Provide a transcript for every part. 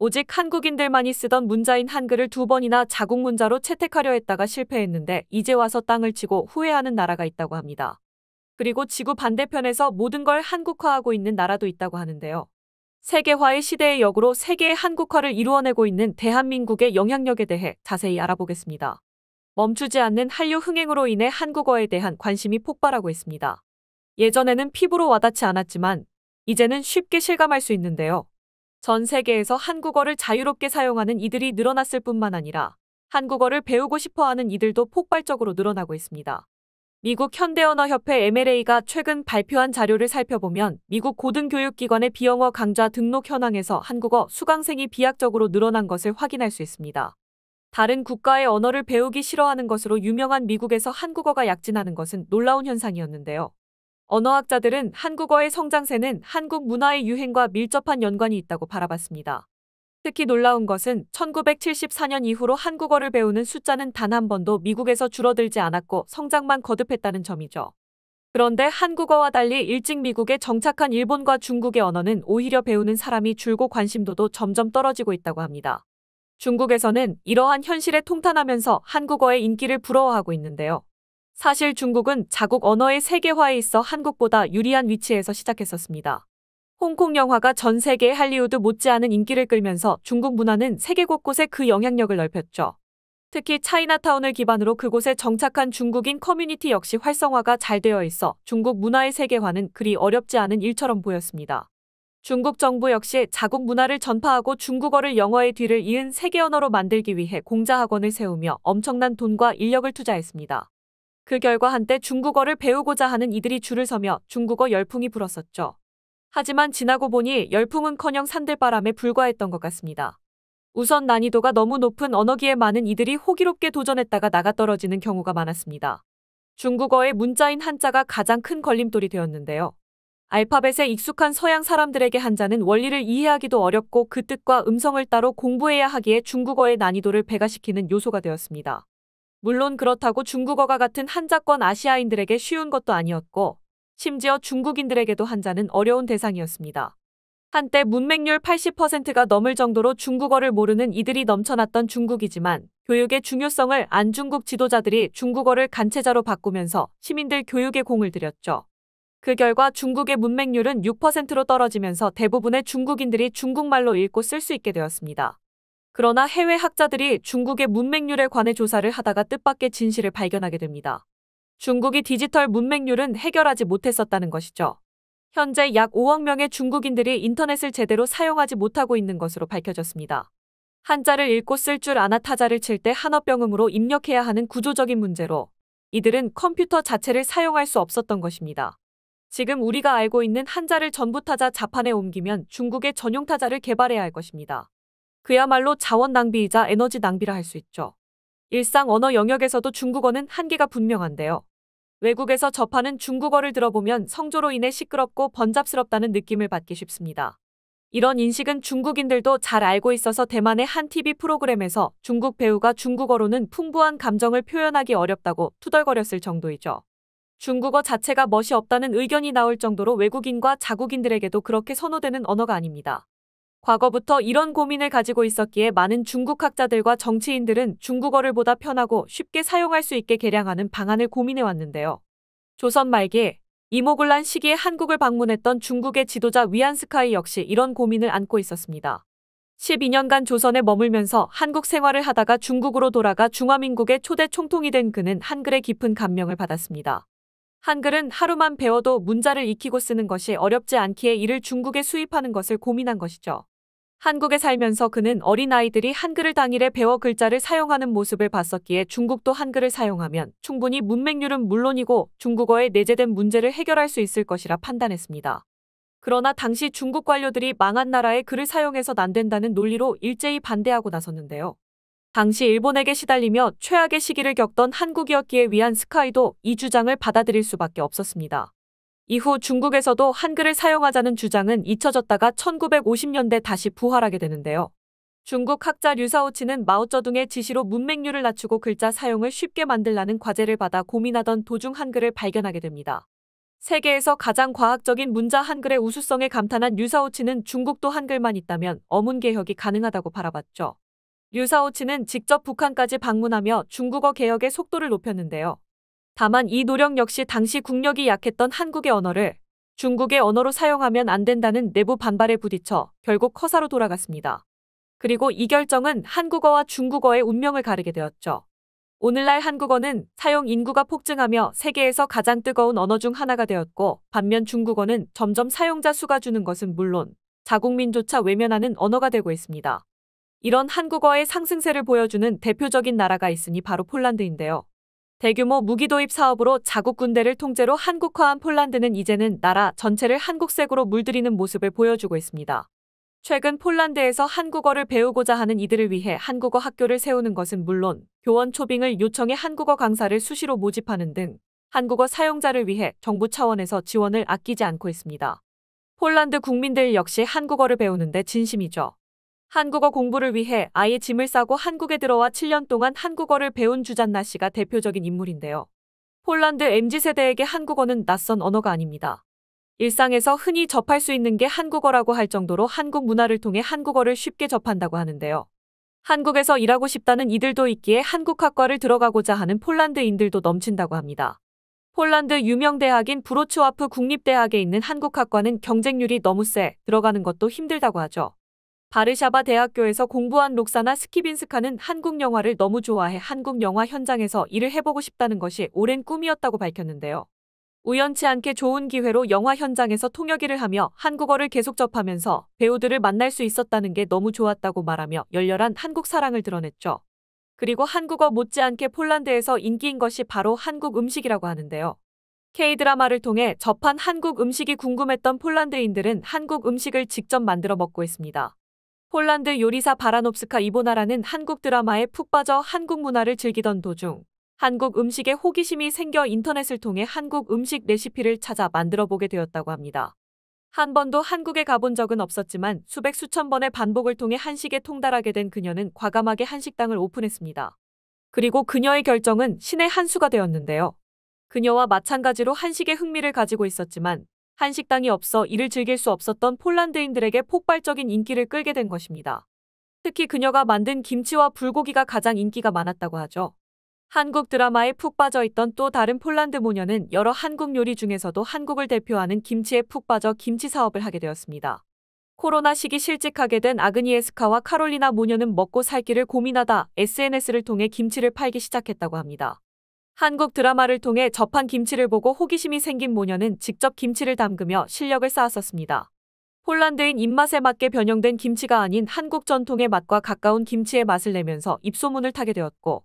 오직 한국인들만이 쓰던 문자인 한글을 두 번이나 자국 문자로 채택하려 했다가 실패했는데 이제 와서 땅을 치고 후회하는 나라가 있다고 합니다. 그리고 지구 반대편에서 모든 걸 한국화하고 있는 나라도 있다고 하는데요. 세계화의 시대의 역으로 세계의 한국화를 이루어내고 있는 대한민국의 영향력에 대해 자세히 알아보겠습니다. 멈추지 않는 한류 흥행으로 인해 한국어에 대한 관심이 폭발하고 있습니다. 예전에는 피부로 와닿지 않았지만 이제는 쉽게 실감할 수 있는데요. 전 세계에서 한국어를 자유롭게 사용하는 이들이 늘어났을 뿐만 아니라 한국어를 배우고 싶어 하는 이들도 폭발적으로 늘어나고 있습니다. 미국 현대언어협회 MLA가 최근 발표한 자료를 살펴보면 미국 고등교육기관의 비영어 강좌 등록 현황에서 한국어 수강생이 비약적으로 늘어난 것을 확인할 수 있습니다. 다른 국가의 언어를 배우기 싫어하는 것으로 유명한 미국에서 한국어가 약진하는 것은 놀라운 현상이었는데요. 언어학자들은 한국어의 성장세는 한국 문화의 유행과 밀접한 연관이 있다고 바라봤습니다. 특히 놀라운 것은 1974년 이후로 한국어를 배우는 숫자는 단 한 번도 미국에서 줄어들지 않았고 성장만 거듭했다는 점이죠. 그런데 한국어와 달리 일찍 미국에 정착한 일본과 중국의 언어는 오히려 배우는 사람이 줄고 관심도도 점점 떨어지고 있다고 합니다. 중국에서는 이러한 현실에 통탄하면서 한국어의 인기를 부러워하고 있는데요. 사실 중국은 자국 언어의 세계화에 있어 한국보다 유리한 위치에서 시작했었습니다. 홍콩 영화가 전 세계 할리우드 못지않은 인기를 끌면서 중국 문화는 세계 곳곳에 그 영향력을 넓혔죠. 특히 차이나타운을 기반으로 그곳에 정착한 중국인 커뮤니티 역시 활성화가 잘 되어 있어 중국 문화의 세계화는 그리 어렵지 않은 일처럼 보였습니다. 중국 정부 역시 자국 문화를 전파하고 중국어를 영어의 뒤를 이은 세계 언어로 만들기 위해 공자 학원을 세우며 엄청난 돈과 인력을 투자했습니다. 그 결과 한때 중국어를 배우고자 하는 이들이 줄을 서며 중국어 열풍이 불었었죠. 하지만 지나고 보니 열풍은커녕 산들바람에 불과했던 것 같습니다. 우선 난이도가 너무 높은 언어기에 많은 이들이 호기롭게 도전했다가 나가 떨어지는 경우가 많았습니다. 중국어의 문자인 한자가 가장 큰 걸림돌이 되었는데요. 알파벳에 익숙한 서양 사람들에게 한자는 원리를 이해하기도 어렵고 그 뜻과 음성을 따로 공부해야 하기에 중국어의 난이도를 배가시키는 요소가 되었습니다. 물론 그렇다고 중국어가 같은 한자권 아시아인들에게 쉬운 것도 아니었고 심지어 중국인들에게도 한자는 어려운 대상이었습니다. 한때 문맹률 80%가 넘을 정도로 중국어를 모르는 이들이 넘쳐났던 중국이지만 교육의 중요성을 안중국 지도자들이 중국어를 간체자로 바꾸면서 시민들 교육에 공을 들였죠. 그 결과 중국의 문맹률은 6%로 떨어지면서 대부분의 중국인들이 중국말로 읽고 쓸 수 있게 되었습니다. 그러나 해외 학자들이 중국의 문맹률에 관해 조사를 하다가 뜻밖의 진실을 발견하게 됩니다. 중국이 디지털 문맹률은 해결하지 못했었다는 것이죠. 현재 약 5억 명의 중국인들이 인터넷을 제대로 사용하지 못하고 있는 것으로 밝혀졌습니다. 한자를 읽고 쓸 줄 아나 타자를 칠 때 한어병음으로 입력해야 하는 구조적인 문제로 이들은 컴퓨터 자체를 사용할 수 없었던 것입니다. 지금 우리가 알고 있는 한자를 전부 타자 자판에 옮기면 중국의 전용 타자를 개발해야 할 것입니다. 그야말로 자원 낭비이자 에너지 낭비라 할 수 있죠. 일상 언어 영역에서도 중국어는 한계가 분명한데요. 외국에서 접하는 중국어를 들어보면 성조로 인해 시끄럽고 번잡스럽다는 느낌을 받기 쉽습니다. 이런 인식은 중국인들도 잘 알고 있어서 대만의 한 TV 프로그램에서 중국 배우가 중국어로는 풍부한 감정을 표현하기 어렵다고 투덜거렸을 정도이죠. 중국어 자체가 멋이 없다는 의견이 나올 정도로 외국인과 자국인들에게도 그렇게 선호되는 언어가 아닙니다. 과거부터 이런 고민을 가지고 있었기에 많은 중국 학자들과 정치인들은 중국어를 보다 편하고 쉽게 사용할 수 있게 개량하는 방안을 고민해 왔는데요. 조선 말기에 이모굴란 시기에 한국을 방문했던 중국의 지도자 위안스카이 역시 이런 고민을 안고 있었습니다. 12년간 조선에 머물면서 한국 생활을 하다가 중국으로 돌아가 중화민국의 초대 총통이 된 그는 한글의 깊은 감명을 받았습니다. 한글은 하루만 배워도 문자를 익히고 쓰는 것이 어렵지 않기에 이를 중국에 수입하는 것을 고민한 것이죠. 한국에 살면서 그는 어린아이들이 한글을 당일에 배워 글자를 사용하는 모습을 봤었기에 중국도 한글을 사용하면 충분히 문맹률은 물론이고 중국어에 내재된 문제를 해결할 수 있을 것이라 판단했습니다. 그러나 당시 중국 관료들이 망한 나라에 글을 사용해선 안 된다는 논리로 일제히 반대하고 나섰는데요. 당시 일본에게 시달리며 최악의 시기를 겪던 한국이었기에 위한 스카이도 이 주장을 받아들일 수밖에 없었습니다. 이후 중국에서도 한글을 사용하자는 주장은 잊혀졌다가 1950년대 다시 부활하게 되는데요. 중국 학자 류사오치는 마오쩌둥의 지시로 문맥률을 낮추고 글자 사용을 쉽게 만들라는 과제를 받아 고민하던 도중 한글을 발견하게 됩니다. 세계에서 가장 과학적인 문자 한글의 우수성에 감탄한 류사오치는 중국도 한글만 있다면 어문 개혁이 가능하다고 바라봤죠. 류사오치는 직접 북한까지 방문하며 중국어 개혁의 속도를 높였는데요. 다만 이 노력 역시 당시 국력이 약했던 한국의 언어를 중국의 언어로 사용하면 안 된다는 내부 반발에 부딪혀 결국 허사로 돌아갔습니다. 그리고 이 결정은 한국어와 중국어의 운명을 가르게 되었죠. 오늘날 한국어는 사용 인구가 폭증하며 세계에서 가장 뜨거운 언어 중 하나가 되었고 반면 중국어는 점점 사용자 수가 주는 것은 물론 자국민조차 외면하는 언어가 되고 있습니다. 이런 한국어의 상승세를 보여주는 대표적인 나라가 있으니 바로 폴란드인데요. 대규모 무기 도입 사업으로 자국 군대를 통째로 한국화한 폴란드는 이제는 나라 전체를 한국색으로 물들이는 모습을 보여주고 있습니다. 최근 폴란드에서 한국어를 배우고자 하는 이들을 위해 한국어 학교를 세우는 것은 물론 교원 초빙을 요청해 한국어 강사를 수시로 모집하는 등 한국어 사용자를 위해 정부 차원에서 지원을 아끼지 않고 있습니다. 폴란드 국민들 역시 한국어를 배우는데 진심이죠. 한국어 공부를 위해 아예 짐을 싸고 한국에 들어와 7년 동안 한국어를 배운 주잔나 씨가 대표적인 인물인데요. 폴란드 MZ세대에게 한국어는 낯선 언어가 아닙니다. 일상에서 흔히 접할 수 있는 게 한국어라고 할 정도로 한국 문화를 통해 한국어를 쉽게 접한다고 하는데요. 한국에서 일하고 싶다는 이들도 있기에 한국학과를 들어가고자 하는 폴란드인들도 넘친다고 합니다. 폴란드 유명 대학인 브로츠와프 국립대학에 있는 한국학과는 경쟁률이 너무 세 들어가는 것도 힘들다고 하죠. 바르샤바 대학교에서 공부한 록사나 스키빈스카는 한국 영화를 너무 좋아해 한국 영화 현장에서 일을 해보고 싶다는 것이 오랜 꿈이었다고 밝혔는데요. 우연치 않게 좋은 기회로 영화 현장에서 통역 일을 하며 한국어를 계속 접하면서 배우들을 만날 수 있었다는 게 너무 좋았다고 말하며 열렬한 한국 사랑을 드러냈죠. 그리고 한국어 못지않게 폴란드에서 인기인 것이 바로 한국 음식이라고 하는데요. K-드라마를 통해 접한 한국 음식이 궁금했던 폴란드인들은 한국 음식을 직접 만들어 먹고 있습니다. 폴란드 요리사 바라놉스카 이보나라는 한국 드라마에 푹 빠져 한국 문화를 즐기던 도중 한국 음식에 호기심이 생겨 인터넷을 통해 한국 음식 레시피를 찾아 만들어 보게 되었다고 합니다. 한 번도 한국에 가본 적은 없었지만 수백 수천 번의 반복을 통해 한식에 통달하게 된 그녀는 과감하게 한식당을 오픈했습니다. 그리고 그녀의 결정은 신의 한 수가 되었는데요. 그녀와 마찬가지로 한식에 흥미를 가지고 있었지만 한식당이 없어 이를 즐길 수 없었던 폴란드인들에게 폭발적인 인기를 끌게 된 것입니다. 특히 그녀가 만든 김치와 불고기가 가장 인기가 많았다고 하죠. 한국 드라마에 푹 빠져있던 또 다른 폴란드 모녀는 여러 한국 요리 중에서도 한국을 대표하는 김치에 푹 빠져 김치 사업을 하게 되었습니다. 코로나 시기 실직하게 된 아그니에스카와 카롤리나 모녀는 먹고 살기를 고민하다 SNS를 통해 김치를 팔기 시작했다고 합니다. 한국 드라마를 통해 접한 김치를 보고 호기심이 생긴 모녀는 직접 김치를 담그며 실력을 쌓았었습니다. 폴란드인 입맛에 맞게 변형된 김치가 아닌 한국 전통의 맛과 가까운 김치의 맛을 내면서 입소문을 타게 되었고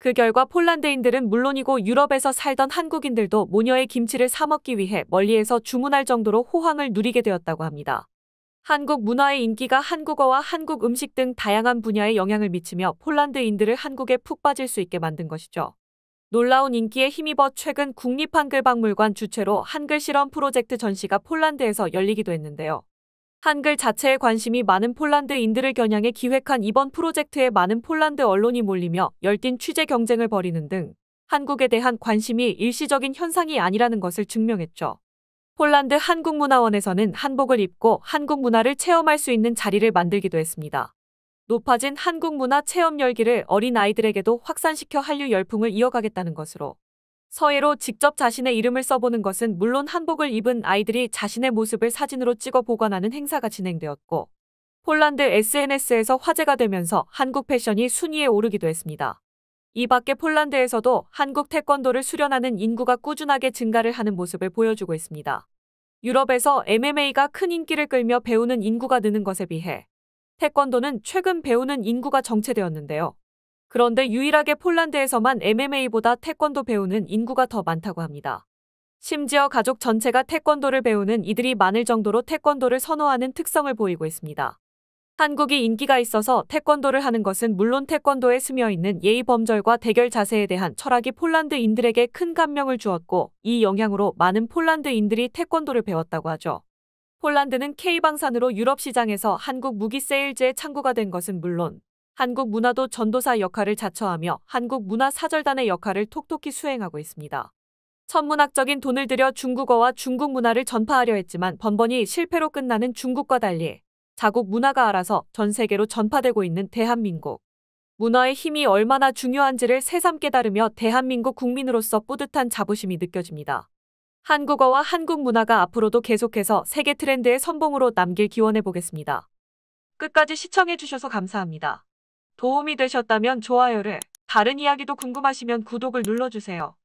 그 결과 폴란드인들은 물론이고 유럽에서 살던 한국인들도 모녀의 김치를 사 먹기 위해 멀리에서 주문할 정도로 호황을 누리게 되었다고 합니다. 한국 문화의 인기가 한국어와 한국 음식 등 다양한 분야에 영향을 미치며 폴란드인들을 한국에 푹 빠질 수 있게 만든 것이죠. 놀라운 인기에 힘입어 최근 국립한글박물관 주최로 한글 실험 프로젝트 전시가 폴란드에서 열리기도 했는데요. 한글 자체에 관심이 많은 폴란드인들을 겨냥해 기획한 이번 프로젝트에 많은 폴란드 언론이 몰리며 열띤 취재 경쟁을 벌이는 등 한국에 대한 관심이 일시적인 현상이 아니라는 것을 증명했죠. 폴란드 한국문화원에서는 한복을 입고 한국 문화를 체험할 수 있는 자리를 만들기도 했습니다. 높아진 한국 문화 체험 열기를 어린아이들에게도 확산시켜 한류 열풍을 이어가겠다는 것으로 서예로 직접 자신의 이름을 써보는 것은 물론 한복을 입은 아이들이 자신의 모습을 사진으로 찍어 보관하는 행사가 진행되었고 폴란드 SNS에서 화제가 되면서 한국 패션이 순위에 오르기도 했습니다. 이 밖에 폴란드에서도 한국 태권도를 수련하는 인구가 꾸준하게 증가를 하는 모습을 보여주고 있습니다. 유럽에서 MMA가 큰 인기를 끌며 배우는 인구가 느는 것에 비해 태권도는 최근 배우는 인구가 정체되었는데요. 그런데 유일하게 폴란드에서만 MMA보다 태권도 배우는 인구가 더 많다고 합니다. 심지어 가족 전체가 태권도를 배우는 이들이 많을 정도로 태권도를 선호하는 특성을 보이고 있습니다. 한국이 인기가 있어서 태권도를 하는 것은 물론 태권도에 스며있는 예의범절과 대결 자세에 대한 철학이 폴란드인들에게 큰 감명을 주었고 이 영향으로 많은 폴란드인들이 태권도를 배웠다고 하죠. 폴란드는 K방산으로 유럽 시장에서 한국 무기 세일즈의 창구가 된 것은 물론 한국 문화도 전도사 역할을 자처하며 한국 문화 사절단의 역할을 톡톡히 수행하고 있습니다. 천문학적인 돈을 들여 중국어와 중국 문화를 전파하려 했지만 번번이 실패로 끝나는 중국과 달리 자국 문화가 알아서 전 세계로 전파되고 있는 대한민국. 문화의 힘이 얼마나 중요한지를 새삼 깨달으며 대한민국 국민으로서 뿌듯한 자부심이 느껴집니다. 한국어와 한국 문화가 앞으로도 계속해서 세계 트렌드의 선봉으로 남길 기원해 보겠습니다. 끝까지 시청해 주셔서 감사합니다. 도움이 되셨다면 좋아요를, 다른 이야기도 궁금하시면 구독을 눌러주세요.